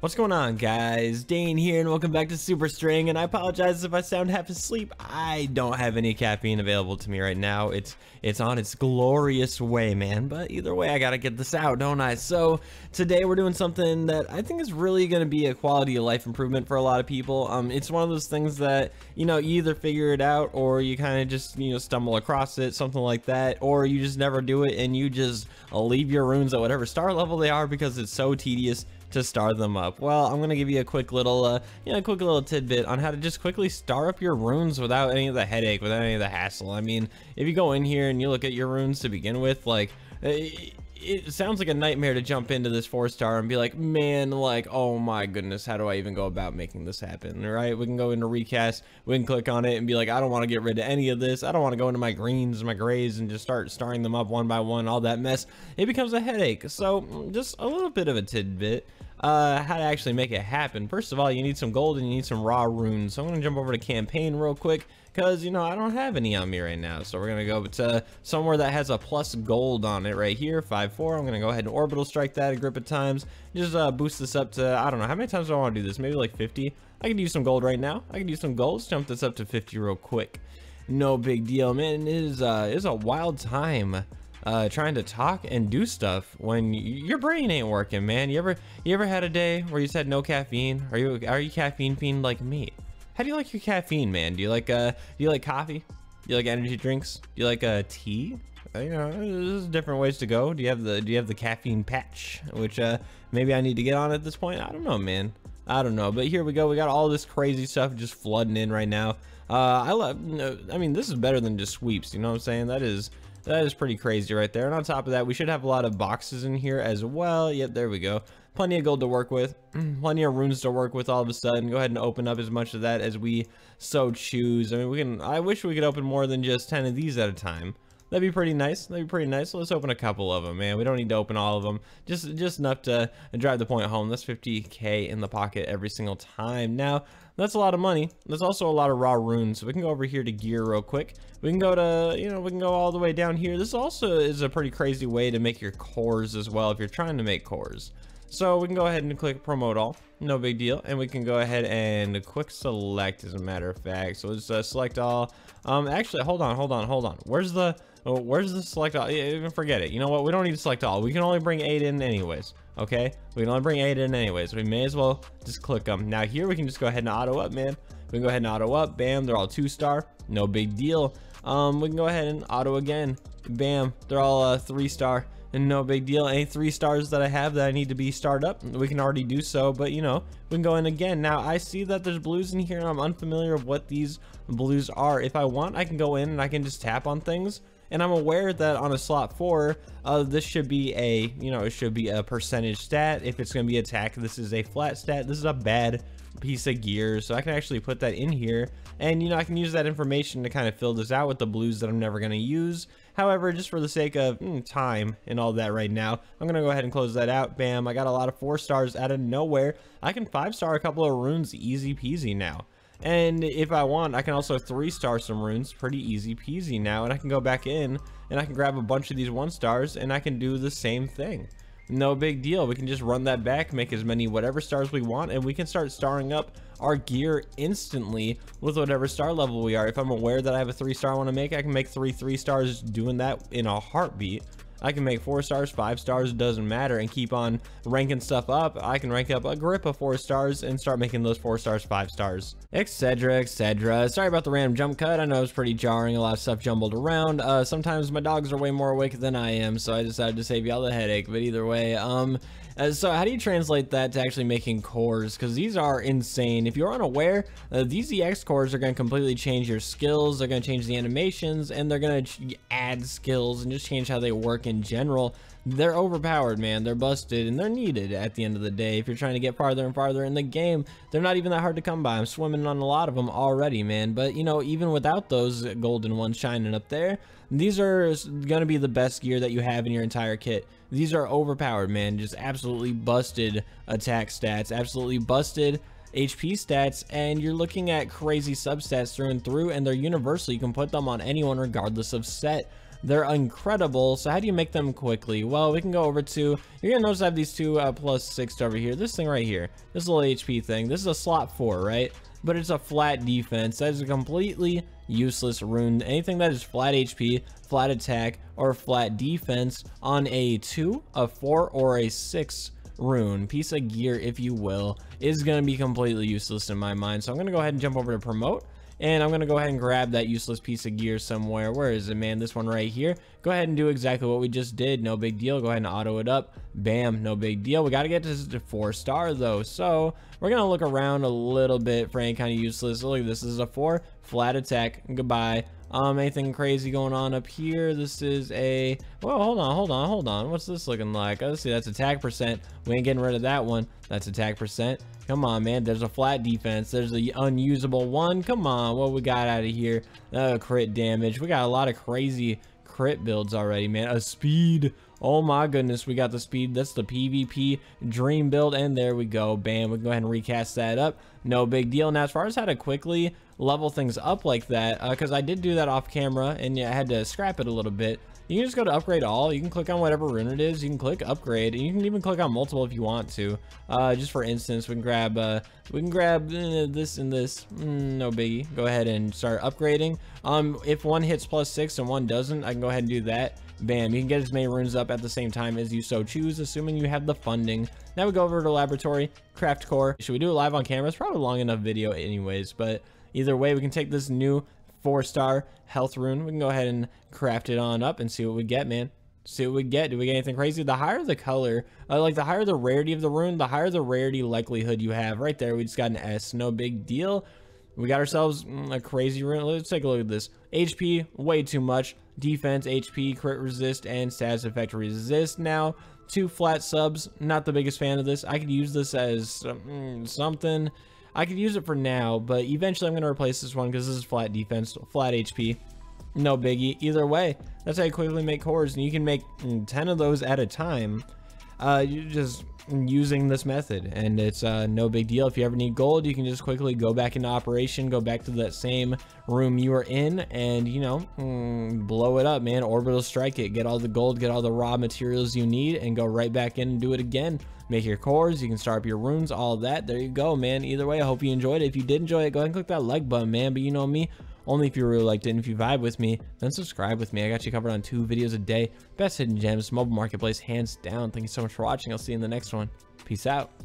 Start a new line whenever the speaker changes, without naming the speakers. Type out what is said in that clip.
What's going on guys? Dane here and welcome back to Super String and I apologize if I sound half asleep. I don't have any caffeine available to me right now. It's it's on its glorious way, man. But either way, I gotta get this out, don't I? So today we're doing something that I think is really gonna be a quality of life improvement for a lot of people. Um, it's one of those things that, you know, you either figure it out or you kind of just, you know, stumble across it, something like that, or you just never do it and you just leave your runes at whatever star level they are because it's so tedious to star them up? Well, I'm going to give you a quick little, uh, you know, quick little tidbit on how to just quickly star up your runes without any of the headache, without any of the hassle. I mean, if you go in here and you look at your runes to begin with, like, eh, it sounds like a nightmare to jump into this four star and be like, man, like, oh my goodness, how do I even go about making this happen, right? We can go into recast, we can click on it and be like, I don't want to get rid of any of this. I don't want to go into my greens, my grays, and just start starring them up one by one, all that mess. It becomes a headache. So just a little bit of a tidbit uh, how to actually make it happen. First of all, you need some gold and you need some raw runes. So I'm going to jump over to campaign real quick because, you know, I don't have any on me right now. So we're going to go to somewhere that has a plus gold on it right here, 5-4. I'm going to go ahead and orbital strike that a grip of times. Just uh, boost this up to, I don't know, how many times do I want to do this? Maybe like 50? I can use some gold right now. I can use some gold. Let's jump this up to 50 real quick. No big deal, man. It is, uh, it is a wild time uh, trying to talk and do stuff when your brain ain't working, man. You ever you ever had a day where you said no caffeine? Are you are you caffeine fiend like me? How do you like your caffeine, man? Do you like uh do you like coffee? Do you like energy drinks? Do you like uh tea? Uh, you know, there's different ways to go. Do you have the do you have the caffeine patch, which uh, maybe I need to get on at this point? I don't know, man. I don't know, but here we go. We got all this crazy stuff just flooding in right now. Uh, I love. I mean, this is better than just sweeps. You know what I'm saying? That is that is pretty crazy right there. And on top of that, we should have a lot of boxes in here as well. Yep, there we go. Plenty of gold to work with, mm, plenty of runes to work with all of a sudden. Go ahead and open up as much of that as we so choose. I mean, we can, I wish we could open more than just 10 of these at a time. That'd be pretty nice. That'd be pretty nice. Let's open a couple of them, man. We don't need to open all of them. Just, just enough to drive the point home. That's 50k in the pocket every single time. Now, that's a lot of money. That's also a lot of raw runes. So we can go over here to gear real quick. We can go to, you know, we can go all the way down here. This also is a pretty crazy way to make your cores as well if you're trying to make cores. So we can go ahead and click promote all, no big deal. And we can go ahead and quick select as a matter of fact. So let's uh, select all. Um, actually, hold on, hold on, hold on. Where's the, Oh, where's the select all? Yeah, forget it. You know what? We don't need to select all. We can only bring eight in anyways. Okay? We can only bring eight in anyways. We may as well just click them. Now here we can just go ahead and auto up, man. We can go ahead and auto up. Bam, they're all two star. No big deal. Um, we can go ahead and auto again. Bam, they're all uh, three star. And no big deal. Any three stars that I have that I need to be starred up, we can already do so. But you know, we can go in again. Now I see that there's blues in here and I'm unfamiliar of what these blues are. If I want, I can go in and I can just tap on things and I'm aware that on a slot four, uh, this should be a, you know, it should be a percentage stat. If it's going to be attack, this is a flat stat. This is a bad piece of gear. So I can actually put that in here. And, you know, I can use that information to kind of fill this out with the blues that I'm never going to use. However, just for the sake of mm, time and all that right now, I'm going to go ahead and close that out. Bam, I got a lot of four stars out of nowhere. I can five star a couple of runes easy peasy now. And if I want, I can also three star some runes pretty easy peasy now. And I can go back in and I can grab a bunch of these one stars and I can do the same thing. No big deal. We can just run that back, make as many whatever stars we want, and we can start starring up our gear instantly with whatever star level we are. If I'm aware that I have a three star I want to make, I can make three three stars doing that in a heartbeat. I can make four stars, five stars, it doesn't matter, and keep on ranking stuff up. I can rank up a of four stars and start making those four stars, five stars, etc., etc. Sorry about the random jump cut. I know it's pretty jarring, a lot of stuff jumbled around. Uh, sometimes my dogs are way more awake than I am, so I decided to save y'all the headache, but either way, um, uh, so how do you translate that to actually making cores? Because these are insane. If you're unaware, uh, these EX cores are going to completely change your skills, they're going to change the animations, and they're going to add skills and just change how they work in general, they're overpowered, man. They're busted and they're needed at the end of the day. If you're trying to get farther and farther in the game, they're not even that hard to come by. I'm swimming on a lot of them already, man. But, you know, even without those golden ones shining up there, these are going to be the best gear that you have in your entire kit. These are overpowered, man. Just absolutely busted attack stats, absolutely busted HP stats, and you're looking at crazy substats through and through, and they're universal. You can put them on anyone regardless of set. They're incredible. So how do you make them quickly? Well, we can go over to, you're gonna notice I have these two uh, plus six over here. This thing right here, this little HP thing, this is a slot four, right? But it's a flat defense. That is a completely useless rune. Anything that is flat HP, flat attack, or flat defense on a two, a four, or a six rune, piece of gear, if you will, is going to be completely useless in my mind. So I'm going to go ahead and jump over to promote. And I'm going to go ahead and grab that useless piece of gear somewhere. Where is it, man? This one right here. Go ahead and do exactly what we just did. No big deal. Go ahead and auto it up. Bam. No big deal. We got to get this to four star though. So we're going to look around a little bit. for any kind of useless. Look, this is a four flat attack. Goodbye. Um, anything crazy going on up here? This is a, well, hold on, hold on, hold on. What's this looking like? Oh, see, that's attack percent. We ain't getting rid of that one. That's attack percent. Come on, man. There's a flat defense. There's the unusable one. Come on, what we got out of here? Uh, crit damage. We got a lot of crazy crit builds already, man. A speed Oh my goodness, we got the speed. That's the PvP dream build, and there we go. Bam, we can go ahead and recast that up. No big deal. Now, as far as how to quickly level things up like that, because uh, I did do that off camera, and yeah, I had to scrap it a little bit. You can just go to upgrade all. You can click on whatever rune it is. You can click upgrade, and you can even click on multiple if you want to. Uh, just for instance, we can grab uh, we can grab uh, this and this. Mm, no biggie. Go ahead and start upgrading. Um, if one hits plus six and one doesn't, I can go ahead and do that. Bam, you can get as many runes up at the same time as you so choose, assuming you have the funding. Now we go over to laboratory, craft core. Should we do it live on camera? It's probably a long enough video anyways, but either way, we can take this new four star health rune. We can go ahead and craft it on up and see what we get, man. See what we get. Do we get anything crazy? The higher the color, uh, like the higher the rarity of the rune, the higher the rarity likelihood you have. Right there, we just got an S. No big deal. We got ourselves mm, a crazy rune. Let's take a look at this. HP, way too much defense, HP, crit resist, and status effect resist now. Two flat subs, not the biggest fan of this. I could use this as um, something. I could use it for now, but eventually I'm going to replace this one because this is flat defense, flat HP. No biggie. Either way, that's how you quickly make cores, and you can make mm, 10 of those at a time. Uh, you just using this method and it's uh, no big deal. If you ever need gold, you can just quickly go back into operation, go back to that same room you were in and, you know, mm, blow it up, man. Orbital strike it, get all the gold, get all the raw materials you need and go right back in and do it again. Make your cores, you can start up your runes, all that. There you go, man. Either way, I hope you enjoyed it. If you did enjoy it, go ahead and click that like button, man. But you know me, only if you really liked it and if you vibe with me, then subscribe with me. I got you covered on two videos a day. Best hidden gems, mobile marketplace, hands down. Thank you so much for watching. I'll see you in the next one. Peace out.